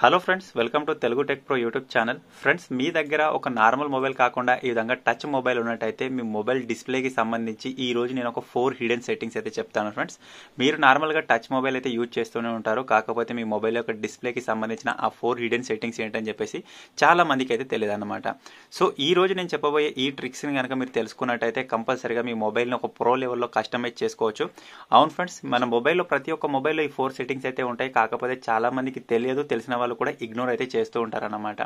Hello friends welcome to Telugu tech pro YouTube channel friends మీ దగ్గర ఒక నార్మల్ మొబైల్ కాకుండా ఈ విధంగా టచ్ మొబైల్ ఉన్నట్టయితే మీ మొబైల్ డిస్ప్లేకి సంబంధించి ఈ రోజు నేను ఒక ఫోర్ హిడెన్ సెట్టింగ్స్ అయితే చెప్తాను ఫ్రెండ్స్ మీరు నార్మల్గా టచ్ మొబైల్ అయితే యూజ్ చేస్తూనే ఉంటారు కాకపోతే మీ మొబైల్ యొక్క డిస్ప్లేకి సంబంధించిన ఆ ఫోర్ హిడెన్ సెట్టింగ్స్ ఏంటని చెప్పేసి చాలా మందికి అయితే తెలియదు అనమాట సో ఈ రోజు నేను చెప్పబోయే ఈ ట్రిక్స్ని కనుక మీరు తెలుసుకున్నట్టయితే కంపల్సరీగా మీ మొబైల్ని ఒక ప్రో లెవెల్లో కస్టమైజ్ చేసుకోవచ్చు అవును ఫ్రెండ్స్ మన మొబైల్లో ప్రతి ఒక్క మొబైల్లో ఈ ఫోర్ సెట్టింగ్స్ అయితే ఉంటాయి కాకపోతే చాలా మందికి తెలియదు తెలిసిన వాళ్ళు కూడా ఇగ్నోర్ అయితే చేస్తూ ఉంటారన్నమాట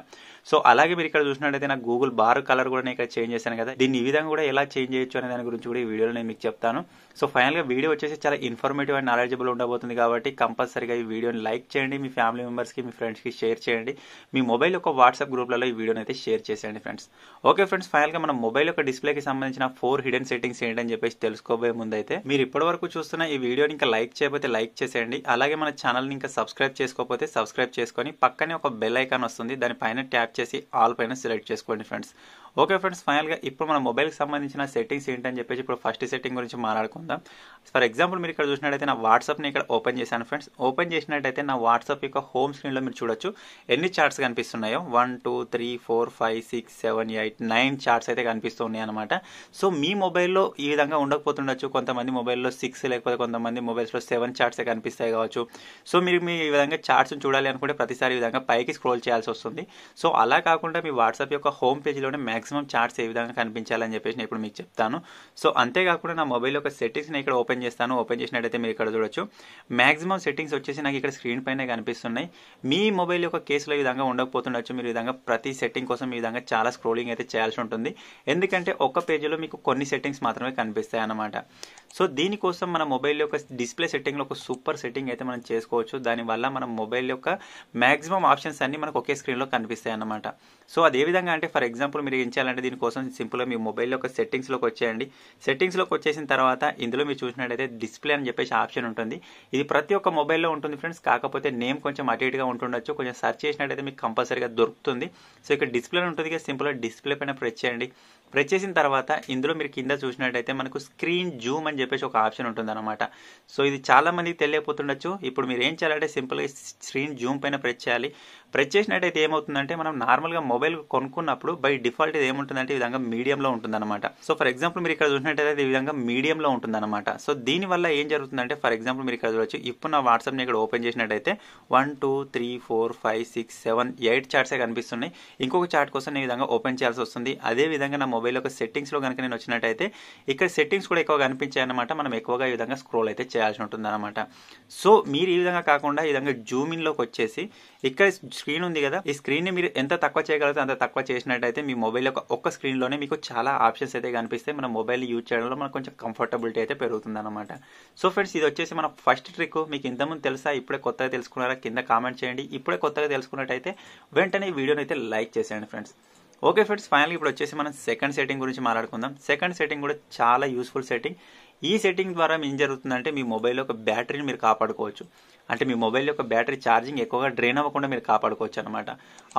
సో అలాగే మీరు ఇక్కడ చూసినట్టయితే నా గూగుల్ బార్ కలర్ కూడా నేను ఇక్కడ చేంజ్ చేశాను కదా దీన్ని ఈ విధంగా కూడా ఎలా చేంజ్ చేయొచ్చు అనే దాని గురించి కూడా ఈ వీడియోలో నేను మీకు చెప్తాను సో ఫైనల్గా వీడియో వచ్చేసి చాలా ఇన్ఫర్మేటివ్ అండ్ నాలెడ్జబుల్ ఉండబోతుంది కాబట్టి కంపల్సరీగా ఈ వీడియోని లైక్ చేయండి మీ ఫ్యామిలీ మెంబర్స్కి మీ ఫ్రెండ్స్కి షేర్ చేయండి మీ మొబైల్ యొక్క వాట్సాప్ గ్రూప్లలో ఈ వీడియోని అయితే షేర్ చేసేయండి ఫ్రెండ్స్ ఓకే ఫ్రెండ్స్ ఫైనల్గా మన మొబైల్ యొక్క డిస్ప్లేకి సంబంధించిన ఫోర్ హిడెన్ సెట్టింగ్స్ ఏంటని చెప్పేసి తెలుసుకోబోయే ముందైతే మీరు ఇప్పటి వరకు చూస్తున్న ఈ వీడియోని ఇంకా లైక్ చేయకపోతే లైక్ చేసేయండి అలాగే మన ఛానల్ని ఇంకా సబ్స్క్రైబ్ చేసుకోకపోతే సబ్స్క్రైబ్ చేసుకొని పక్కనే ఒక బెల్ ఐకాన్ వస్తుంది దానిపైన ట్యాప్ చేసి ఆల్ పైన సెలెక్ట్ చేసుకోండి ఫ్రెండ్స్ ఓకే ఫ్రెండ్స్ ఫైనల్గా ఇప్పుడు మన మొబైల్కి సంబంధించిన సెట్టింగ్స్ ఏంటని చెప్పేసి ఇప్పుడు ఫస్ట్ సెట్టింగ్ గురించి మాట్లాడుకుందాం ఫర్ ఎగ్జాంపుల్ మీరు ఇక్కడ చూసినట్టయితే నా వాట్సాప్ని ఇక్కడ ఓపెన్ చేశాను ఫ్రెండ్స్ ఓపెన్ చేసినట్టయితే నా వాట్సాప్ యొక్క హోమ్ స్క్రీన్లో మీరు చూడొచ్చు ఎన్ని చార్ట్స్ కనిపిస్తున్నాయో one two three four five six seven eight nine charts అయితే కనిపిస్తూ అనమాట సో మీ మొబైల్లో ఈ విధంగా ఉండకపోతుండొచ్చు కొంతమంది మొబైల్లో సిక్స్ లేకపోతే కొంతమంది మొబైల్స్లో సెవెన్ చార్ట్సే కనిపిస్తాయి కావచ్చు సో మీరు మీ ఈ విధంగా చార్ట్స్ చూడాలి అనుకుంటే ప్రతిసారి ఈ విధంగా పైకి స్క్రోల్ చేయాల్సి వస్తుంది సో అలా కాకుండా మీ వాట్సాప్ యొక్క హోమ్ పేజ్లోనే మ్యాక్స్ మాక్సిమం చార్ట్స్ ఏ విధంగా కనిపించాలని చెప్పేసి నేను ఇప్పుడు మీకు చెప్తాను సో అంతేకాకుండా నా మొబైల్ యొక్క సెట్టింగ్స్ నేను ఇక్కడ ఓపెన్ చేస్తాను ఓపెన్ చేసినట్టయితే మీరు ఇక్కడ చూడొచ్చు మాక్సిమం సెట్టింగ్స్ వచ్చేసి నాకు ఇక్కడ స్క్రీన్ పైన కనిపిస్తున్నాయి మీ మొబైల్ యొక్క కేసులో ఈ విధంగా ఉండకపోతుండొచ్చు మీరు విధంగా ప్రతి సెట్టింగ్ కోసం ఈ విధంగా చాలా స్క్రోలింగ్ అయితే చేయాల్సి ఉంటుంది ఎందుకంటే ఒక్క పేజీలో మీకు కొన్ని సెట్టింగ్స్ మాత్రమే కనిపిస్తాయి అన్నమాట సో దీనికోసం మన మొబైల్ యొక్క డిస్ప్లే సెట్టింగ్లో ఒక సూపర్ సెట్టింగ్ అయితే మనం చేసుకోవచ్చు దానివల్ల మన మొబైల్ యొక్క మ్యాక్సిమం ఆప్షన్స్ అన్ని మనకు ఒకే స్క్రీన్లో కనిపిస్తాయి అన్నమాట సో అది ఏ విధంగా అంటే ఫర్ ఎగ్జాంపుల్ మీరు తగ్గించాలంటే దీనికోసం సింపుల్గా మీ మొబైల్లో ఒక సెట్టింగ్స్లోకి వచ్చేయండి సెట్టింగ్స్లోకి వచ్చేసిన తర్వాత ఇందులో మీరు చూసినట్టయితే డిస్ప్లే అని చెప్పేసి ఆప్షన్ ఉంటుంది ఇది ప్రతి ఒక్క మొబైల్లో ఉంటుంది ఫ్రెండ్స్ కాకపోతే నేమ్ కొంచెం అటు ఇటుగా ఉంటుండొచ్చు కొంచెం సెర్చ్ చేసినట్టయితే మీకు కంపల్సరీగా దొరుకుతుంది సో ఇక్కడ డిస్ప్లే ఉంటుంది కదా సింపుల్గా డిస్ప్లే పైన ప్రెస్ చేయండి ప్రెస్ చేసిన తర్వాత ఇందులో మీరు కింద చూసినట్టయితే మనకు స్క్రీన్ జూమ్ అని చెప్పేసి ఒక ఆప్షన్ ఉంటుంది అనమాట సో ఇది చాలా మందికి తెలియపోతుండొచ్చు ఇప్పుడు మీరు ఏం చేయాలంటే సింపుల్గా స్క్రీన్ జూమ్ పైన ప్రెస్ చేయాలి ప్రెస్ చేసినట్టయితే ఏమవుతుందంటే మనం నార్మల్గా మొబైల్ కొనుక్కున్నప్పుడు బై డిఫాల్ట్ ఇది ఏముంటుందంటే ఈ విధంగా మీడియంలో ఉంటుందన్నమాట సో ఫర్ ఎగ్జాంపుల్ మీరు ఇక్కడ చూసినట్టయితే ఈ విధంగా మీడియంలో ఉంటుందన్నమాట సో దీనివల్ల ఏం జరుగుతుందంటే ఫర్ ఎగ్జాంపుల్ మీరు ఇక్కడ చూడొచ్చు ఇప్పుడు నా వాట్సాప్ని ఇక్కడ ఓపెన్ చేసినట్టయితే one two three four five six seven eight చార్ట్సే కనిపిస్తున్నాయి ఇంకొక చార్ట్ కోసం నేను ఈ విధంగా ఓపెన్ చేయాల్సి వస్తుంది అదే విధంగా నా మొబైల్ యొక్క సెట్టింగ్స్లో కనుక నేను వచ్చినట్టయితే ఇక్కడ సెట్టింగ్స్ కూడా ఎక్కువగా కనిపించాయి అనమాట మనం ఎక్కువగా ఈ విధంగా స్క్రోల్ అయితే చేయాల్సి ఉంటుంది అనమాట సో మీరు ఈ విధంగా కాకుండా ఈ విధంగా జూమ్ ఇన్లోకి వచ్చేసి ఇక్కడ స్క్రీన్ ఉంది కదా ఈ స్క్రీన్ని మీరు ఎంత తక్కువ చేయగలిగితే అంత తక్కువ చేసినట్టయితే మీ మొబైల్ యొక్క ఒక్క స్క్రీన్లోనే మీకు చాలా ఆప్షన్స్ అయితే కనిపిస్తాయి మన మొబైల్ యూజ్ చేయడంలో మనకు కొంచెం కంఫర్టబిలిటీ అయితే పెరుగుతుంది అనమాట సో ఫ్రెండ్స్ ఇది వచ్చేసి మన ఫస్ట్ ట్రిక్ మీకు ఇంతకుముందు తెలుసా ఇప్పుడే కొత్తగా తెలుసుకున్నారా కింద కామెంట్ చేయండి ఇప్పుడే కొత్తగా తెలుసుకున్నట్టయితే వెంటనే వీడియోని అయితే లైక్ చేసేయండి ఫ్రెండ్స్ ఓకే ఫ్రెండ్స్ ఫైనల్గా ఇప్పుడు వచ్చేసి మనం సెకండ్ సెట్టింగ్ గురించి మాట్లాడుకుందాం సెకండ్ సెట్టింగ్ కూడా చాలా యూస్ఫుల్ సెట్టింగ్ ఈ సెట్టింగ్ ద్వారా ఏం జరుగుతుందంటే మీ మొబైల్లో ఒక బ్యాటరీని మీరు కాపాడుకోవచ్చు అంటే మీ మొబైల్ యొక్క బ్యాటరీ ఛార్జింగ్ ఎక్కువగా డ్రైన్ అవ్వకుండా మీరు కాపాడుకోవచ్చు అనమాట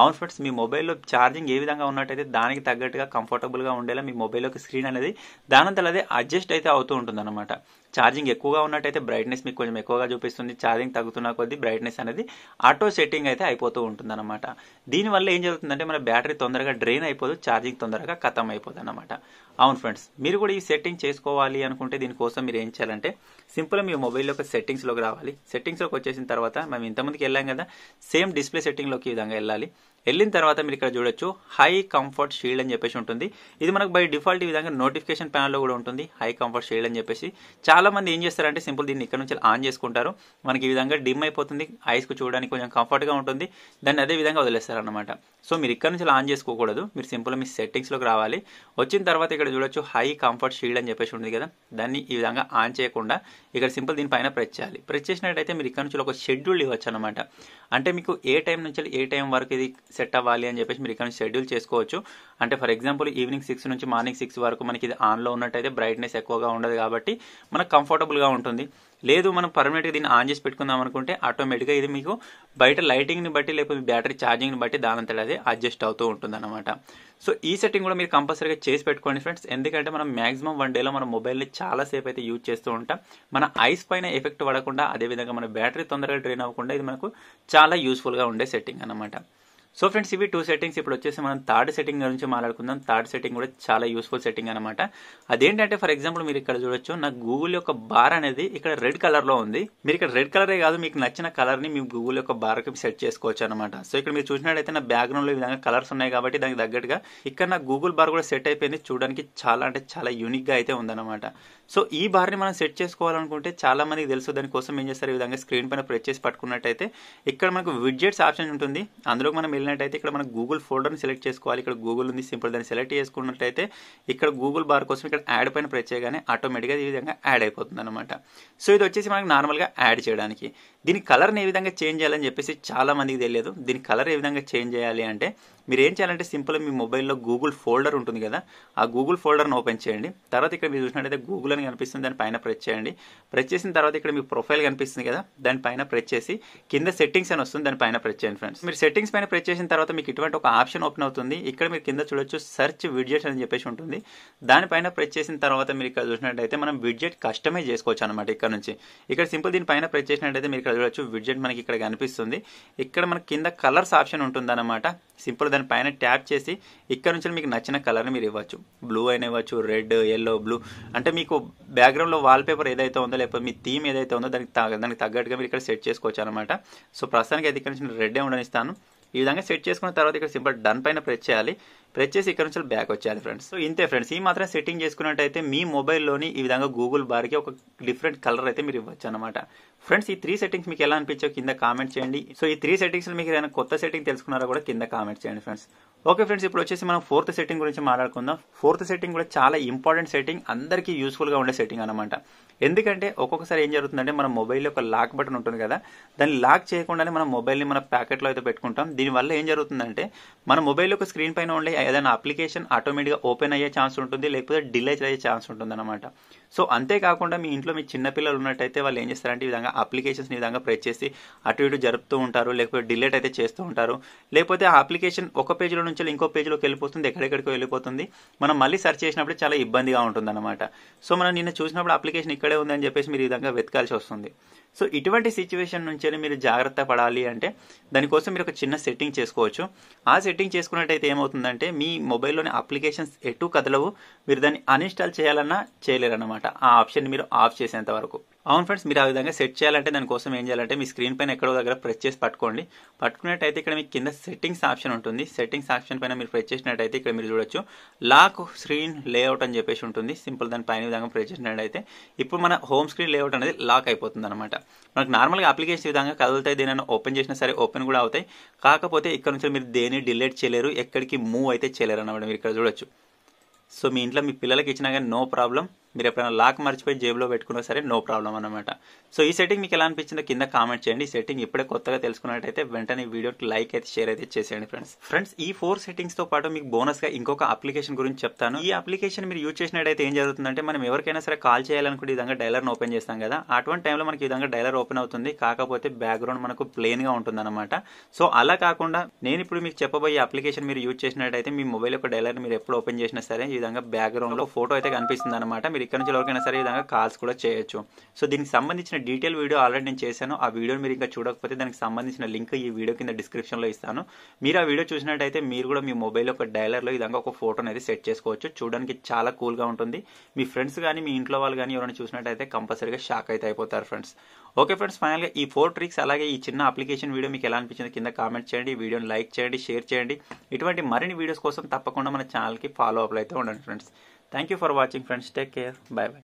అవును ఫ్రెండ్స్ మీ మొబైల్లో ఛార్జింగ్ ఏ విధంగా ఉన్నట్టయితే దానికి తగ్గట్టుగా కంఫర్టబుల్గా ఉండేలా మీ మొబైల్లోకి స్క్రీన్ అనేది దానంతలో అదే అడ్జస్ట్ అయితే అవుతూ ఉంటుంది అనమాట ఛార్జింగ్ ఎక్కువగా ఉన్నట్టయితే బ్రైట్నెస్ మీకు కొంచెం ఎక్కువగా చూపిస్తుంది ఛార్జింగ్ తగ్గుతున్న కొద్దీ బ్రైట్నెస్ అనేది ఆటో సెట్టింగ్ అయితే అయిపోతూ ఉంటుంది అనమాట దీనివల్ల ఏం జరుగుతుందంటే మన బ్యాటరీ తొందరగా డ్రైన్ అయిపోదు ఛార్జింగ్ తొందరగా ఖతం అయిపోదు అనమాట అవును ఫ్రెండ్స్ మీరు కూడా ఈ సెట్టింగ్ చేసుకోవాలి అనుకుంటే దీనికోసం మీరు ఏం చేయాలంటే సింపుల్ మీ మొబైల్లోకి సెట్టింగ్స్లోకి రావాలి సెట్టింగ్స్లోకి వచ్చేసిన తర్వాత మేము ఇంతమందికి వెళ్ళాం కదా సేమ్ డిస్ప్లే సెట్టింగ్లోకి ఈ విధంగా వెళ్ళాలి వెళ్ళిన తర్వాత మీరు ఇక్కడ చూడొచ్చు హై కంఫర్ట్ షీల్డ్ అని చెప్పేసి ఉంటుంది ఇది మనకు బై డిఫాల్ట్ ఈ విధంగా నోటిఫికేషన్ ప్యానల్లో కూడా ఉంటుంది హై కంఫర్ట్ షీల్డ్ అని చెప్పేసి చాలా మంది ఏం చేస్తారంటే సింపుల్ దీన్ని ఇక్కడ నుంచి ఆన్ చేసుకుంటారు మనకి ఈ విధంగా డిమ్ అయిపోతుంది ఐస్కు చూడడానికి కొంచెం కంఫర్ట్గా ఉంటుంది దాన్ని అదే విధంగా వదిలేస్తారు అనమాట సో మీరు ఇక్కడ నుంచి ఆన్ చేసుకోకూడదు మీరు సింపుల్ మీ సెట్టింగ్స్లోకి రావాలి వచ్చిన తర్వాత ఇక్కడ చూడొచ్చు హై కంఫర్ట్ షీల్డ్ అని చెప్పేసి ఉంటుంది కదా దాన్ని ఈ విధంగా ఆన్ చేయకుండా ఇక్కడ సింపుల్ దీనిపైన ప్రెస్ చేయాలి ప్రెస్ చేసినట్టయితే మీరు ఇక్కడ నుంచి ఒక షెడ్యూల్ ఇవ్వచ్చు అనమాట అంటే మీకు ఏ టైం నుంచి ఏ టైం వరకు ఇది సెట్ అవ్వాలి అని చెప్పేసి మీరు ఇక్కడ షెడ్యూల్ చేసుకోవచ్చు అంటే ఫర్ ఎగ్జాంపుల్ ఈవినింగ్ సిక్స్ నుంచి మార్నింగ్ సిక్స్ వరకు మనకి ఇది ఆన్లో ఉన్నట్టయితే బ్రైట్నెస్ ఎక్కువగా ఉండదు కాబట్టి మనకు కంఫర్టబుల్గా ఉంటుంది లేదు మనం పర్మనెంట్గా దీన్ని ఆన్ చేసి పెట్టుకుందాం అనుకుంటే ఆటోమేటిక్గా ఇది మీకు బయట లైటింగ్ని బట్టి లేకపోతే బ్యాటరీ ఛార్జింగ్ని బట్టి దానంతట అదే అడ్జస్ట్ అవుతూ ఉంటుంది అనమాట సో ఈ సెట్టింగ్ కూడా మీరు కంపల్సరీగా చేసి పెట్టుకోండి ఫ్రెండ్స్ ఎందుకంటే మనం మాక్సిమం వన్ డేలో మన మొబైల్ని చాలాసేపు అయితే యూజ్ చేస్తూ ఉంటాం మన ఐస్ పైన ఎఫెక్ట్ పడకుండా అదేవిధంగా మన బ్యాటరీ తొందరగా డ్రైన్ అవ్వకుండా ఇది మనకు చాలా యూస్ఫుల్గా ఉండే సెట్టింగ్ అనమాట సో ఫ్రెండ్స్ ఇవి టూ సెట్టింగ్స్ ఇప్పుడు వచ్చేసి మనం థర్డ్ సెట్టింగ్ గురించి మాట్లాడుకుందాం థర్డ్ సెట్టింగ్ కూడా చాలా యూస్ఫుల్ సెట్టింగ్ అనమాట అదేంటంటే ఫర్ ఎగ్జాంపుల్ మీరు ఇక్కడ చూడొచ్చు నా గూగుల్ యొక్క బార్ అనేది ఇక్కడ రెడ్ కలర్ లో ఉంది మీరు ఇక్కడ రెడ్ కలరే కాదు మీకు నచ్చిన కలర్ ని మీ గూగుల్ యొక్క కి సెట్ చేసుకోవచ్చు అనమాట సో ఇక్కడ మీరు చూసినట్టయితే నా బ్యాక్గ్రౌండ్లో ఈ విధంగా కలర్స్ ఉన్నాయి కాబట్టి దానికి తగ్గట్టుగా ఇక్కడ నా గూగుల్ బార్ కూడా సెట్ అయిపోయింది చూడడానికి చాలా అంటే చాలా యూనిక్ గా అయితే ఉందన్నమాట సో ఈ బార్ ని మనం సెట్ చేసుకోవాలనుకుంటే చాలా మందికి తెలుసు దానికోసం ఏం చేస్తారు ఈ విధంగా స్క్రీన్ పైన ప్రెస్ చేసి పట్టుకున్నట్టయితే ఇక్కడ మనకు విడ్జెట్స్ ఆప్షన్ ఉంటుంది అందులో మనం వెళ్ళినట్టయితే ఇక్కడ మనం గూగుల్ ఫోల్డర్ని సెలెక్ట్ చేసుకోవాలి ఇక్కడ గూగుల్ ఉంది సింపుల్ దాన్ని సెలెక్ట్ చేసుకున్నట్టయితే ఇక్కడ గూగుల్ బార్ కోసం ఇక్కడ యాడ్ పైన ప్రెస్ చేయగానే ఆటోమేటిక్గా ఈ విధంగా యాడ్ అయిపోతుంది అనమాట సో ఇది వచ్చేసి మనకి నార్మల్గా యాడ్ చేయడానికి దీని కలర్ని ఏ విధంగా చేంజ్ చేయాలని చెప్పేసి చాలా మందికి తెలియదు దీని కలర్ ఏ విధంగా చేంజ్ చేయాలి అంటే మీరు ఏం చేయాలంటే సింపుల్ మీ మొబైల్లో గూగుల్ ఫోల్డర్ ఉంటుంది కదా ఆ గూగుల్ ఫోల్డర్ని ఓపెన్ చేయండి తర్వాత ఇక్కడ మీరు చూసినట్టయితే గూగుల్ అని కనిపిస్తుంది దాని పైన ప్రెస్ చేయండి ప్రెస్ చేసిన తర్వాత ఇక్కడ మీ ప్రొఫైల్ కనిపిస్తుంది కదా దానిపైన ప్రెస్ చేసి కింద సెట్టింగ్స్ అని వస్తుంది దానిపైన ప్రెస్ చేయండి ఫ్రెండ్స్ మీరు సెట్టింగ్స్ పైన ప్రెస్ చేసిన తర్వాత మీకు ఇటువంటి ఒక ఆప్షన్ ఓపెన్ అవుతుంది ఇక్కడ మీరు కింద చూడొచ్చు సర్చ్ విడ్జెట్ అని చెప్పేసి ఉంటుంది దానిపైన ప్రెస్ చేసిన తర్వాత మీరు ఇక్కడ చూసినట్టయితే మనం విడ్జెట్ కస్టమైజ్ చేసుకోవచ్చు అనమాట ఇక్కడ నుంచి ఇక్కడ సింపుల్ దీనిపైన ప్రెస్ చేసినట్టయితే మీరు ఇక్కడ చూడొచ్చు విడ్జెట్ మనకి ఇక్కడ కనిపిస్తుంది ఇక్కడ మనకి కింద కలర్స్ ఆప్షన్ ఉంటుంది అనమాట సింపుల్ దాని పైన ట్యాప్ చేసి ఇక్కడ నుంచి మీకు నచ్చిన కలర్ మీరు ఇవ్వచ్చు బ్లూ అయినా ఇవ్వచ్చు రెడ్ ఎల్లో బ్లూ అంటే మీకు బ్యాక్గ్రౌండ్లో వాల్పేపర్ ఏదైతే ఉందో లేకపోతే మీ థీమ్ ఏదైతే ఉందో దానికి దానికి తగ్గట్టుగా మీరు ఇక్కడ సెట్ చేసుకోవచ్చు అనమాట సో ప్రస్తుతానికి అయితే ఇక్కడ నుంచి రెడ్డే ఉండనిస్తాను ఈ విధంగా సెట్ చేసుకున్న తర్వాత ఇక్కడ సింపుల్ డన్ పైన ప్రెస్ చేయాలి ప్రెస్ చేసి ఇక్కడ నుంచి బ్యాక్ వచ్చేయాలి ఫ్రెండ్స్ సో ఇంతే ఫ్రెండ్స్ ఈ మాత్రం సెట్టింగ్ చేసుకున్నట్టయితే మీ మొబైల్లోని ఈ విధంగా గూగుల్ బార్కి ఒక డిఫరెంట్ కలర్ అయితే మీరు ఇవ్వచ్చు అనమాట ఫ్రెండ్స్ ఈ త్రీ సెట్టింగ్స్ మీకు ఎలా అనిపించో కింద కామెంట్ చేయండి సో ఈ త్రీ సెట్టింగ్స్ మీకు ఏదైనా కొత్త సెట్టింగ్ తెలుసుకున్నారా కూడా కింద కామెంట్ చేయండి ఫ్రెండ్స్ ఓకే ఫ్రెండ్స్ ఇప్పుడు వచ్చేసి మనం ఫోర్త్ సెట్టింగ్ గురించి మాట్లాడుకుందాం ఫోర్త్ సెట్టింగ్ కూడా చాలా ఇంపార్టెంట్ సెట్టింగ్ అందరికీ యూస్ఫుల్గా ఉండే సెట్టింగ్ అనమాట ఎందుకంటే ఒక్కొక్కసారి ఏం జరుగుతుందంటే మన మొబైల్లో ఒక లాక్ బటన్ ఉంటుంది కదా దాన్ని లాక్ చేయకుండానే మనం మొబైల్ని మన ప్యాకెట్లో అయితే పెట్టుకుంటాం దీనివల్ల ఏం జరుగుతుందంటే మన మొబైల్ ఒక స్క్రీన్ పైన ఉండే ఏదైనా అప్లికేషన్ ఆటోమేటిక్గా ఓపెన్ అయ్యే ఛాన్స్ ఉంటుంది లేకపోతే డిలే అయ్యే ఛాన్స్ ఉంటుంది అనమాట సో అంతేకాకుండా మీ ఇంట్లో మీ చిన్నపిల్లలు ఉన్నట్టయితే వాళ్ళు ఏం చేస్తారంటే ఈ విధంగా అప్లికేషన్స్ ఈ విధంగా ప్రెస్ చేసి అటు ఇటు జరుపుతూ ఉంటారు లేకపోతే డిలేట్ అయితే చేస్తూ ఉంటారు లేకపోతే ఆ అప్లికేషన్ ఒక పేజీలో నుంచి ఇంకో పేజీలోకి వెళ్ళిపోతుంది ఎక్కడెక్కడికో వెళ్ళిపోతుంది మనం మళ్ళీ సెర్చ్ చేసినప్పుడు చాలా ఇబ్బందిగా ఉంటుంది అనమాట సో మనం నిన్న చూసినప్పుడు అప్లికేషన్ ఇక్కడే ఉందని చెప్పేసి మీరు ఈ విధంగా వెతకాల్సి వస్తుంది సో ఇటువంటి సిచ్యువేషన్ నుంచి మీరు జాగ్రత్త పడాలి అంటే దానికోసం మీరు ఒక చిన్న సెట్టింగ్ చేసుకోవచ్చు ఆ సెట్టింగ్ చేసుకున్నట్టయితే ఏమవుతుందంటే మీ మొబైల్లోని అప్లికేషన్స్ ఎటు కదలవు మీరు దాన్ని అన్ఇన్స్టాల్ చేయాలన్నా చేయలేరు అనమాట ఆ ఆప్షన్ మీరు ఆఫ్ చేసేంత వరకు అవును ఫ్రెండ్స్ మీరు ఆ విధంగా సెట్ చేయాలంటే దానికోసం ఏం చేయాలంటే మీ స్క్రీన్ పైన ఎక్కడో దగ్గర ప్రెస్ చేసి పట్టుకోండి పట్టుకున్నట్టయితే ఇక్కడ మీకు కింద సెట్టింగ్స్ ఆప్షన్ ఉంటుంది సెట్టింగ్స్ ఆప్షన్ పైన మీరు ప్రెస్ చేసినట్టయితే ఇక్కడ మీరు చూడొచ్చు లాక్ స్క్రీన్ లేఅవుట్ అని చెప్పేసి ఉంటుంది సింపుల్ దాని పైన విధంగా ప్రెస్ చేసినట్టయితే ఇప్పుడు మన హోమ్ స్క్రీన్ లేఅవుట్ అనేది లాక్ అయిపోతుంది అనమాట మనకు నార్మల్గా అప్లికేషన్ విధంగా కదులుతాయి దేనైనా ఓపెన్ చేసినా సరే ఓపెన్ కూడా అవుతాయి కాకపోతే ఇక్కడ నుంచి మీరు దేని డిలీట్ చేయలేరు ఎక్కడికి మూవ్ అయితే చేయలేరు అనమాట మీరు ఇక్కడ చూడొచ్చు సో మీ ఇంట్లో మీ పిల్లలకి ఇచ్చినా కానీ నో ప్రాబ్లం మీరు ఎప్పుడైనా లాక్ మర్చిపోయి జేబులో పెట్టుకున్నా సరే నో ప్రాబ్లం అనమాట సో ఈ సెట్టింగ్ మీకు ఎలా అనిపించిందో కింద కామెంట్ చేయండి ఈ సెట్టింగ్ ఇప్పుడే కొత్తగా తెలుసుకున్నట్టయితే వెంటనే వీడియోకి లైక్ అయితే షేర్ అయితే చేసేయండి ఫ్రెండ్స్ ఫ్రెండ్స్ ఈ ఫోర్ సెట్టింగ్స్తో పాటు మీకు బోనస్గా ఇంకొక అప్లికేషన్ గురించి చెప్తాను ఈ అప్లికేషన్ మీరు యూజ్ చేసినట్టయితే ఏం జరుగుతుందంటే మనం ఎవరికైనా సరే కాల్ చేయాలనుకుంటే ఈ విధంగా డైలర్ను ఓపెన్ చేస్తాం కదా అటువంటి టైంలో మనకి ఈ విధంగా డైలర్ ఓపెన్ అవుతుంది కాకపోతే బ్యాక్గ్రౌండ్ మనకు ప్లెయిన్గా ఉంటుందన్నమాట సో అలా కాకుండా నేను ఇప్పుడు మీకు చెప్పబోయే అప్లికేషన్ మీరు యూజ్ చేసినట్టయితే మీ మొబైల్ యొక్క డైలర్ మీరు ఎప్పుడు ఓపెన్ చేసినా సరే ఈ విధంగా బ్యాక్గ్రౌండ్లో ఫోటో అయితే కనిపిస్తుంది అనమాట మీరు మీరు ఇక్కడ నుంచి ఎవరికైనా సరే విధంగా కాల్స్ కూడా చేయొచ్చు సో దీనికి సంబంధించిన డీటెయిల్ వీడియో ఆల్రెడీ నేను చేశాను ఆ వీడియోని మీరు ఇంకా చూడకపోతే దానికి సంబంధించిన లింక్ ఈ వీడియో కింద డిస్క్రిప్షన్లో ఇస్తాను మీరు ఆ వీడియో చూసినట్టయితే మీరు కూడా మీ మొబైల్ ఒక డైలర్లో విధంగా ఒక ఫోటోని అయితే సెట్ చేసుకోవచ్చు చూడడానికి చాలా కూల్గా ఉంటుంది మీ ఫ్రెండ్స్ కానీ మీ ఇంట్లో వాళ్ళు కానీ ఎవరైనా చూసినట్టయితే కంపల్సరీగా షాక్ అయితే అయిపోతారు ఫ్రెండ్స్ ఓకే ఫ్రెండ్స్ ఫైనల్గా ఈ ఫోర్ ట్రిక్స్ అలాగే ఈ చిన్న అప్లికేషన్ వీడియో మీకు ఎలా అనిపించింది కింద కామెంట్ చేయండి ఈ వీడియోని లైక్ చేయండి షేర్ చేయండి ఇటువంటి మరిన్ని వీడియోస్ కోసం తప్పకుండా మన ఛానల్కి ఫాలో అప్లు అయితే ఉండండి friends Thank you for watching friends. Take care. Bye bye.